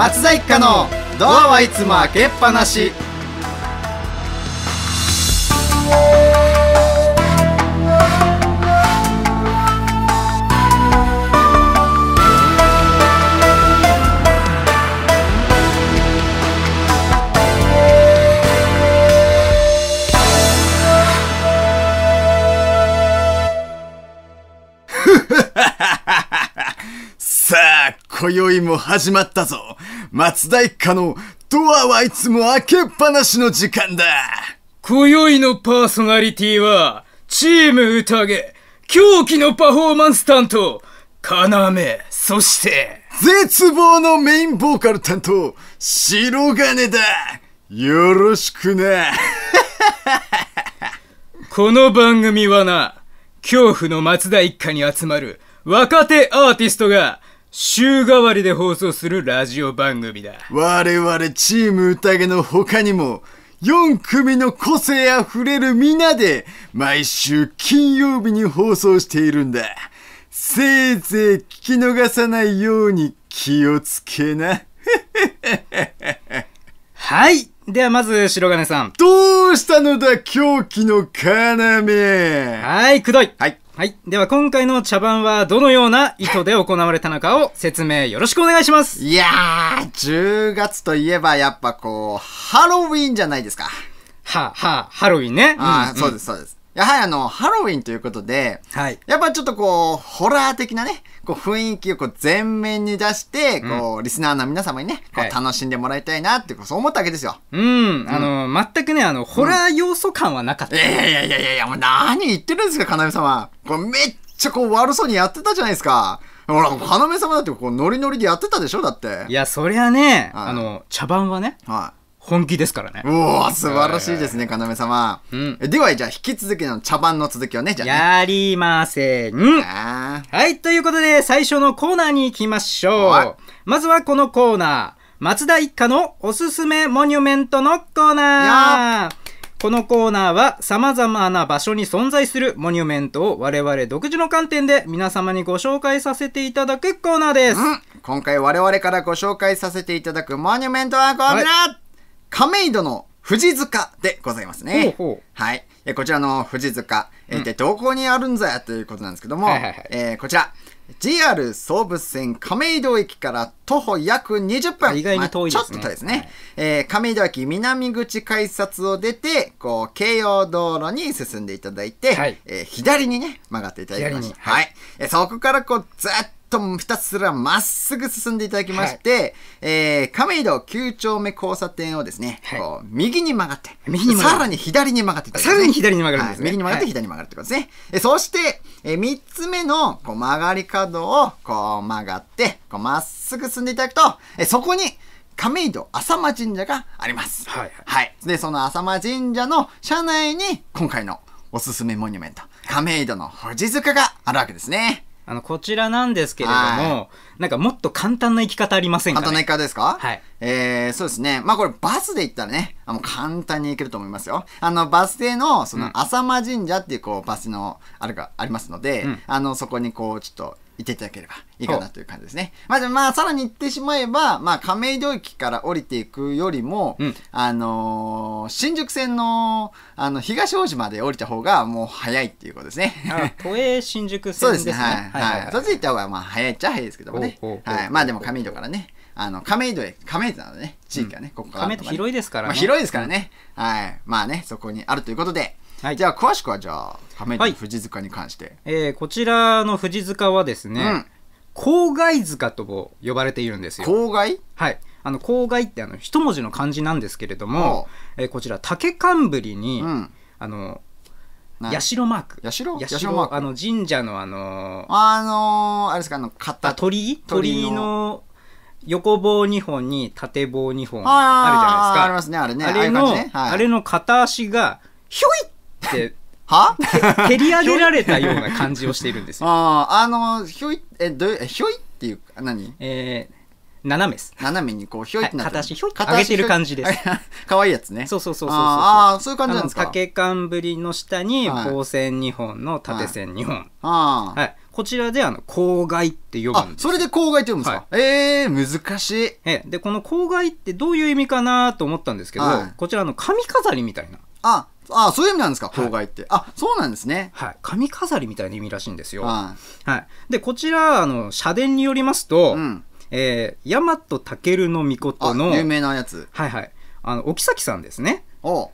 松田一家のドアはいつも開けっぱなし 今宵も始まったぞ松田一家のドアはいつも開けっぱなしの時間だ今宵のパーソナリティは、チーム宴、狂気のパフォーマンス担当、要、そして、絶望のメインボーカル担当、白金だよろしくな この番組はな、恐怖の松田一家に集まる若手アーティストが週替わりで放送するラジオ番組だ我々チーム宴の他にも4組の個性あふれる皆で毎週金曜日に放送しているんだせいぜい聞き逃さないように気をつけなはいではまず白金さんどうしたのだ狂気の要はいくどいはいはい。では今回の茶番はどのような意図で行われたのかを説明よろしくお願いします。いやー、10月といえばやっぱこう、ハロウィンじゃないですか。は、は、ハロウィンね。ああ、うんうん、そうです、そうです。やはりあの、ハロウィンということで、はい、やっぱちょっとこう、ホラー的なね、こう雰囲気をこう全面に出して、こう、リスナーの皆様にね、こう楽しんでもらいたいなって、そう思ったわけですよ。うん、あの、全くね、あの、ホラー要素感はなかった。うん、いやいやいやいやいや、もう何言ってるんですか、かなめ様。これめっちゃこう悪そうにやってたじゃないですか。ほら、花目様だってこうノリノリでやってたでしょだって。いや、そりゃね、あの、茶番はね、はい、本気ですからね。お素晴らしいですね、要様。うん、では、じゃあ、引き続きの茶番の続きをね、じゃあ、ね、やりません。はい、ということで、最初のコーナーに行きましょう。まずはこのコーナー。松田一家のおすすめモニュメントのコーナー。このコーナーは様々な場所に存在するモニュメントを我々独自の観点で皆様にご紹介させていただくコーナーです。うん、今回我々からご紹介させていただくモニュメントはこちら、はい亀戸の富士塚でございますね。ほうほうはい。えこちらの富士塚、えー、で、どこにあるんざやということなんですけども、えこちら、JR 総武線亀戸駅から徒歩約20分。意外に遠いですね。ちょっと遠いですね。はい、えー、亀戸駅南口改札を出て、こう、京葉道路に進んでいただいて、はい、えー、左にね、曲がっていただきました。はい、はい、えー、そこからこう、ずっとひたすらまっすぐ進んでいただきまして、はい、えー、亀戸9丁目交差点をですね、はい、こう右に曲がって右にさらに左に曲がって、ね、さらに左に曲がるんですね、はい、右に曲がって左に曲がるってことですね、はい、そして、えー、3つ目のこう曲がり角をこう曲がってこうまっすぐ進んでいただくと、えー、そこに亀戸浅間神社があります、はい、はい、でその浅間神社の社内に今回のおすすめモニュメント亀戸の富士塚があるわけですねあの、こちらなんですけれども、なんかもっと簡単な生き方ありませんか、ね、簡単な生き方ですかはい。えー、そうですね。まあこれバスで行ったらね、あもう簡単に行けると思いますよ。あの、バス停の、その、浅間神社っていうこう、バスの、あるがありますので、うん、あの、そこにこう、ちょっと、行っていただければいいかなという感じですね。まあ、まあ、さらに行ってしまえば、まあ、亀戸駅から降りていくよりも、うん、あのー、新宿線の、あの、東大島で降りた方が、もう早いっていうことですね。都営新宿線ですね。そうですね。はい。はい。はい、そっち行った方が、まあ、早いっちゃ早いですけどもね。はい。まあ、でも亀戸からね。あの、亀戸へ、亀戸なのね、地域がね、うん、ここから、亀戸広いですからね。まあ、広いですからね。はい。まあね、そこにあるということで、はい、じゃあ詳しくはじゃあ亀井藤塚に関して、はい、えー、こちらの藤塚はですね、うん、郊外塚とも呼ばれているんですよ郊外はいあの郊外ってあの一文字の漢字なんですけれども、えー、こちら竹冠に、うん、あの社マーク社社マークあの神社のあのー、あのー、あれですかあの型鳥居鳥居の横棒2本に縦棒2本あるじゃないですかありますねあれねあれの、ねはい、あれの片足がひょいっって は蹴り上げられたような感じをしているんですよ。ああ、あの、ひょい、え、どうひょいっていうか、何えー、斜めです。斜めにこう、ひょいってなって、はい、ひょいって上げてる感じです。かわいいやつね。そうそうそうそうああ、そういう感じなんですか掛けぶりの下に、棒線2本の縦線2本。はい、ああ。はい。こちらで、あの、公害って呼ぶんです。それで公害って呼ぶんですか、はい、ええー、難しい。え、で、この公害ってどういう意味かなと思ったんですけど、はい、こちらの髪飾りみたいな。あ、ああそういう意味なんですか、郊外って。あそうなんですね。はい。髪飾りみたいな意味らしいんですよ。はい。で、こちら、あの、社殿によりますと、うん、えー、大和武の御の、有名なやつ。はいはい。あの、おきさんですね。お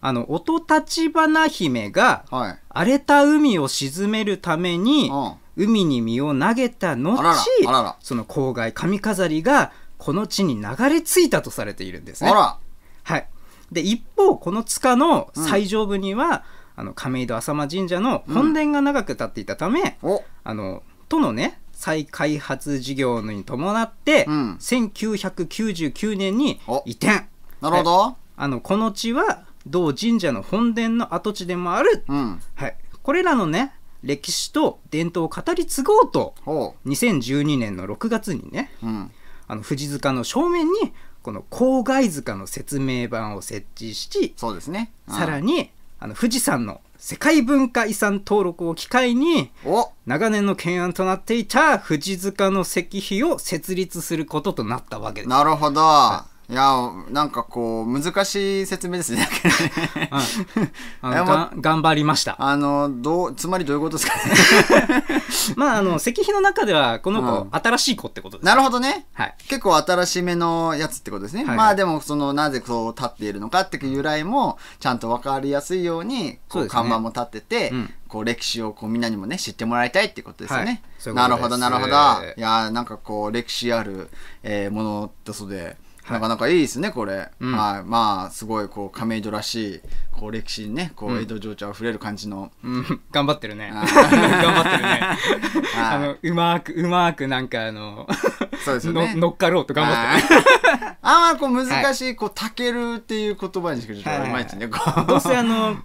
あの、音立花姫が、荒れた海を沈めるために、海に身を投げた後、ららその郊外、髪飾りが、この地に流れ着いたとされているんですね。あらはい。で一方この塚の最上部には、あの亀戸浅間神社の本殿が長く建っていたため、うん、あの都のね再開発事業に伴って、うん、1999年に移転なるほど、あのこの地は同神社の本殿の跡地でもある、うん、はい、これらのね歴史と伝統を語り継ごうと2012年の6月にね、うん、あの富士塚の正面にこの郊外塚の説明板を設置しそうですね、うん、さらにあの富士山の世界文化遺産登録を機会に長年の懸案となっていた富士塚の石碑を設立することとなったわけです。なるほど、はいいやなんかこう難しい説明ですね 頑張りましたあのどうつまりどういうことですか、ね、まああの石碑の中ではこの子、うん、新しい子ってことです、ね、なるほどね、はい、結構新しめのやつってことですね、はいはい、まあでもそのなぜこう立っているのかっていう由来もちゃんと分かりやすいようにこう、看板も立ってて、こう歴史をこうみんなにもね知ってもらいたいってことですよね、はい、ううなるほどなるほどいやなんかこう歴史ある、えー、ものだそうでなかなかいいですねこれ、うん、はいまあすごいこう亀戸らしいこう歴史にねこう江戸情緒あふれる感じの、うん、頑張ってるね 頑張ってるね あのうまくうまくなんかあのそうですね、乗っかろうと頑張ってるああこう難しい、こう「たける」っていう言葉にしかちょっといまいちね、はい、どうせあの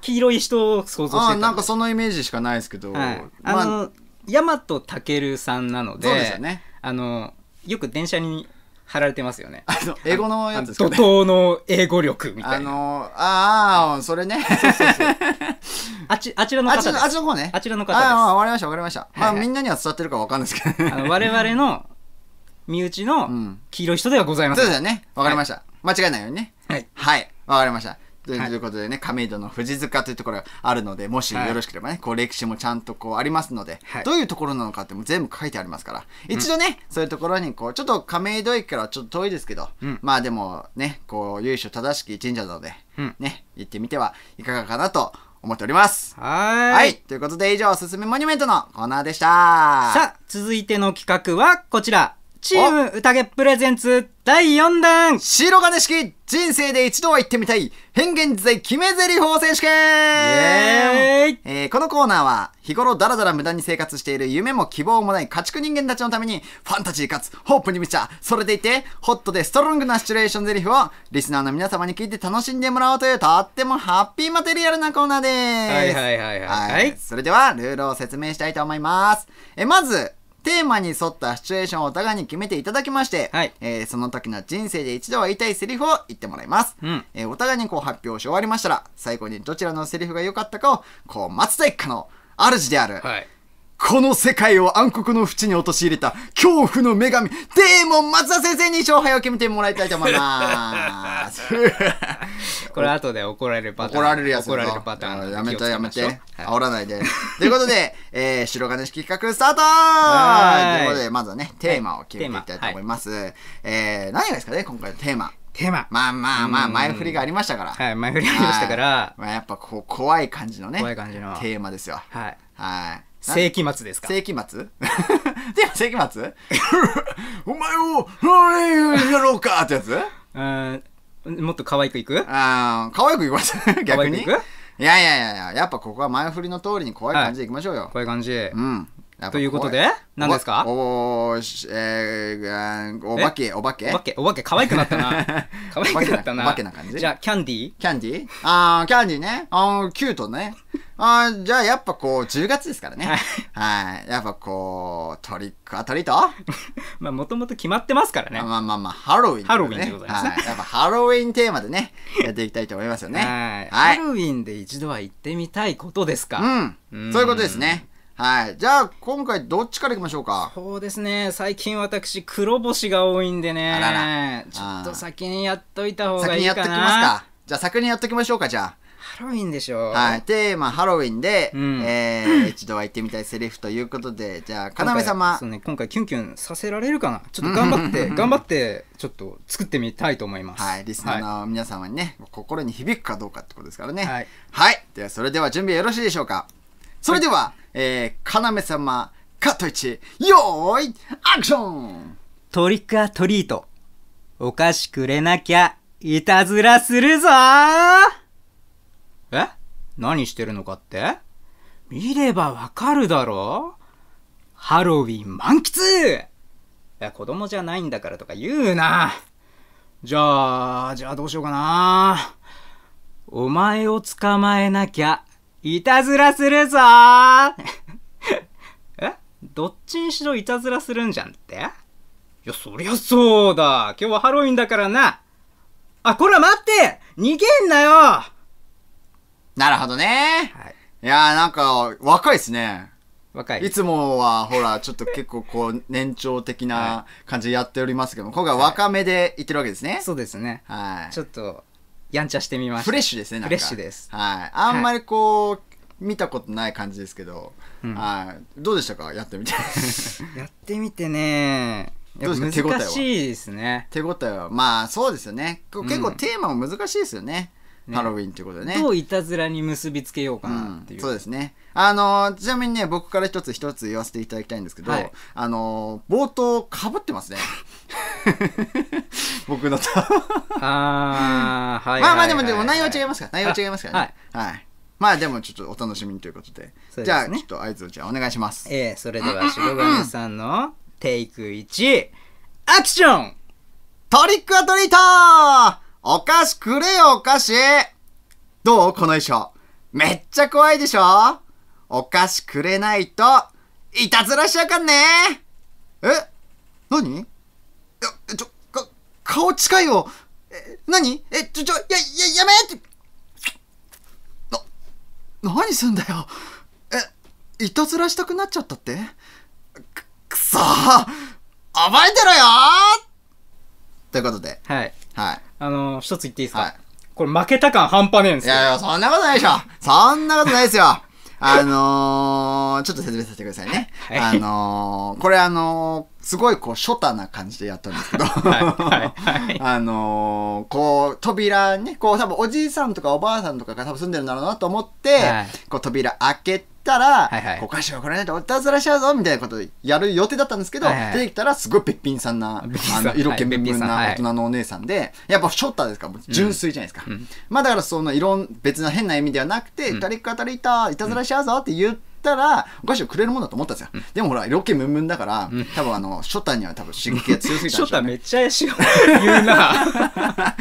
黄色い人を想像してたなんかそのイメージしかないですけど、はい、あの、まあ、大和たけるさんなのでそうですよねあのよく電車に貼られてますよね。あの、英語のやつですか、ね、怒涛の英語力みたいな。あの、ああ、それね。そうそうそう。あち、あちらの方ですあ。あちらの方ね。あちらの方です。ああ、わかりました、わかりました。まあ、はいみんなには伝わってるかわかんないですけど、ね、あの我々の身内の黄色い人ではございません。そうですよね。わかりました、はい。間違いないようにね。はい。はい。わかりました。ということでね、はい、亀戸の藤塚というところがあるので、もしよろしければね、はい、こう歴史もちゃんとこうありますので、はい、どういうところなのかっても全部書いてありますから、一度ね、うん、そういうところにこう、ちょっと亀戸駅からちょっと遠いですけど、うん、まあでもね、こう、由緒正しき神社なので、うん、ね、行ってみてはいかがかなと思っております。はい。はい。ということで以上、おすすめモニュメントのコーナーでした。さあ、続いての企画はこちら。チーム宴プレゼンツ第4弾白金式人生で一度は行ってみたい変幻自在決め台詞選手権えー、このコーナーは日頃だらだら無駄に生活している夢も希望もない家畜人間たちのためにファンタジーかつホープに満ちたそれでいてホットでストロングなシチュエーション台詞をリスナーの皆様に聞いて楽しんでもらおうというとってもハッピーマテリアルなコーナーですはいはいはいはい、はい、それではルールを説明したいと思いますえまずテーマに沿ったシチュエーションをお互いに決めていただきまして、はい、えー、その時の人生で一度は言いたいセリフを言ってもらいます、うん、えー、お互いにこう発表し終わりましたら最後にどちらのセリフが良かったかをこう松田一家の主である、はいこの世界を暗黒の淵に陥れた恐怖の女神、デーモン松田先生に勝敗を決めてもらいたいと思います。これ後で怒られるパターン。怒られるやつ怒られるパターン。やめてやめて。はい、煽らないで。ということで、えー、白金式企画スタートーということで、まずはね、テーマを決めていきたいと思います。はい、えー、何がですかね、今回のテーマ。テーマ。まあまあまあ、前振りがありましたから。はい、前振りありましたから。まあやっぱこう、怖い感じのね。怖い感じの。テーマですよ。はい。はい。世紀末ですか世紀末 世紀末 お前を、やろうかってやつうん、もっと可愛くいくああ、可愛くいきます 逆に。いやいやいやや、っぱここは前振りの通りに怖い感じでいきましょうよ。い、怖い感じ。うん。ということで、何ですかお、えー、お化け、お化けお化け、お化け、可愛くなったな。可愛くなったな。お化けな感じじゃあ、キャンディーキャンディーあー、キャンディーね。あー、キュートね。あじゃあ、やっぱこう、10月ですからね。はい。やっぱこう、トリックアトリート まあ、もともと決まってますからね。まあまあまあ、ハロウィン、ね、ハロウィンでございますね。はい。やっぱハロウィンテーマでね、やっていきたいと思いますよね。はい。ハロウィンで一度は行ってみたいことですか。うん。そういうことですね。はい。じゃあ、今回どっちからいきましょうか。そうですね。最近私、黒星が多いんでね。らら。ちょっと先にやっといた方がいいかな。先にやっときますか。じゃあ、先にやっときましょうか、じゃあ。ハロウィンでしょはい。テーマ、ハロウィンで、うん、えー、一度は行ってみたいセリフということで、じゃあ、かなめ様。ね、今回キュンキュンさせられるかな。ちょっと頑張って、頑張って、ちょっと作ってみたいと思います。はい。リスナーの皆様にね、はい、心に響くかどうかってことですからね。はい。はい。では、それでは準備よろしいでしょうか。それでは、はい、えー、要様、カット1、よーい、アクショントリックアトリート。お菓子くれなきゃ、いたずらするぞえ何してるのかって見ればわかるだろハロウィン満喫いや、子供じゃないんだからとか言うな。じゃあ、じゃあどうしようかな。お前を捕まえなきゃいたずらするぞ えどっちにしろいたずらするんじゃんっていや、そりゃそうだ。今日はハロウィンだからな。あ、こら待って逃げんなよなるほどね。はい、いやーなんか、若いっすね。若い。いつもは、ほら、ちょっと結構こう、年長的な感じでやっておりますけど、はい、今回若めでいってるわけですね。そうですね。はい。ちょっと、やんちゃしてみました。フレッシュですね、なんか。フレッシュです。はい。あんまりこう、はい、見たことない感じですけど、うん、はい。どうでしたかやってみて。やってみてね。どうですか手応えは。しいですね。手応えは。まあ、そうですよね。結構テーマも難しいですよね。ハロウィンっいうことでね。どういたずらに結びつけようかなっていう。うん、そうですね。あのちなみにね、僕から一つ一つ言わせていただきたいんですけど、はい、あの冒頭かぶってますね。僕のとああ、はい、まあまあでも、でも内容は違いますから、内容は違いますからね。はい、はい。まあでもちょっとお楽しみということで。でね、じゃあ、ちょっと合図をじゃあお願いします。ええー、それでは、白金さんのテイク1、アクショントリックアトリートお菓子くれよ、お菓子どうこの衣装。めっちゃ怖いでしょお菓子くれないと、いたずらしうかんねえ何ちょ、か、顔近いよ。え、何え、ちょ、ちょ、や、や、やめって。な、何すんだよ。え、いたずらしたくなっちゃったってく、くそー暴れてろよということで。はい。はい。あのー、一つ言っていいですかはい。これ負けた感半端ねえんですよ。いやいや、そんなことないでしょ。そんなことないですよ。あのー、ちょっと説明させてくださいね。はい、あのー、これあのー、すごいこう、ショタな感じでやったんですけど、あのこう、扉ね、こう、多分おじいさんとかおばあさんとかが多分住んでるんだろうなと思って、はい、こう、扉開けて、たら、はいはい、お菓子をくれないとおたずらしちゃうぞみたいなことやる予定だったんですけど、はいはい、出てきたらすごいべっぴんさんな、あの色気べっぴんな大人のお姉さんで、やっぱショッターですから、純粋じゃないですか。うん、まあだからそのいろん、別な変な意味ではなくて、うん、誰か誰いた、いたずらしちゃうぞって言って、ったら、お菓子をくれるもんだと思ったんですよ。うん、でもほら、ロケムンムンだから、うん、多分あの、初太には多分刺激が強すぎたんでし初太めっちゃ怪しい 言うな。だか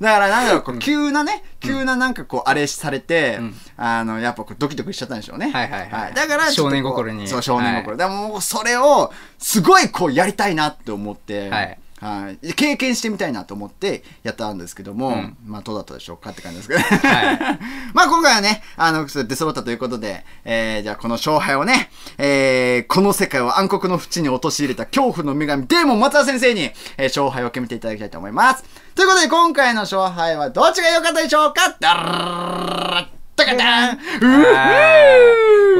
らなんだろう、こ急なね、急ななんかこう、あれされて、あの、やっぱドキドキしちゃったんでしょうね。はいはいはい。だから、少年心に。そう、少年心。でもそれを、すごいこう、やりたいなって思って、はいはい、経験してみたいなと思ってやったんですけども、うん、まあどうだったでしょうかって感じですけど、はい、まあ今回はねあの出揃ったということで、えー、じゃあこの勝敗をね、えー、この世界を暗黒の淵に陥れた恐怖の女神デーモン松田先生に、えー、勝敗を決めていただきたいと思いますということで今回の勝敗はどっちが良かったでしょうかドカダンほ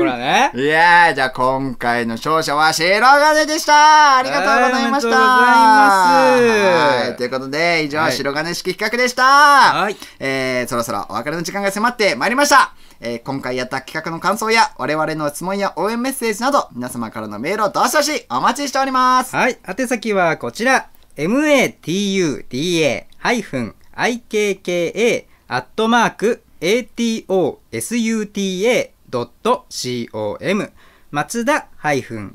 らね。いやじゃあ今回の勝者は白金でしたありがとうございましたはい、ということで、以上、白金式企画でしたはい。えー、そろそろお別れの時間が迫ってまいりましたえー、今回やった企画の感想や、我々の質問や応援メッセージなど、皆様からのメールをどしどしお待ちしております。はい、宛先はこちら、matuda-ikka アットマーク atosuta.com 松田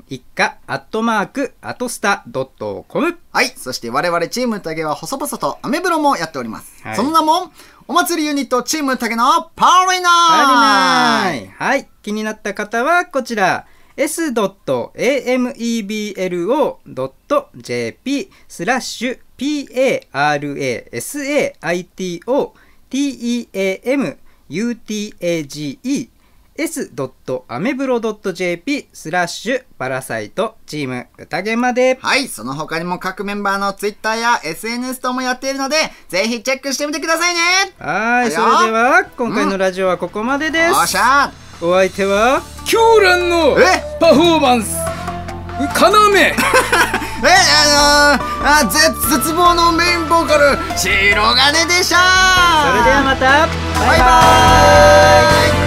一家アットマークアトスタドットコムはいそして我々チーム竹は細々とアメブロもやっております、はい、その名もお祭りユニットチーム竹のパーリナーはい気になった方はこちら s.ameblo.jp スラッシュ PARASAITO teamutage s.amebro.jp スラッシュパラサイトチーム宴まで。はい、その他にも各メンバーの Twitter や SNS 等もやっているので、ぜひチェックしてみてくださいねはい、それでは今回のラジオはここまでです。うん、おっしゃお相手は、狂乱のパフォーマンス、要えあのー、あ絶絶望のメインボーカル白金でしたそれではまたバイバイバイバ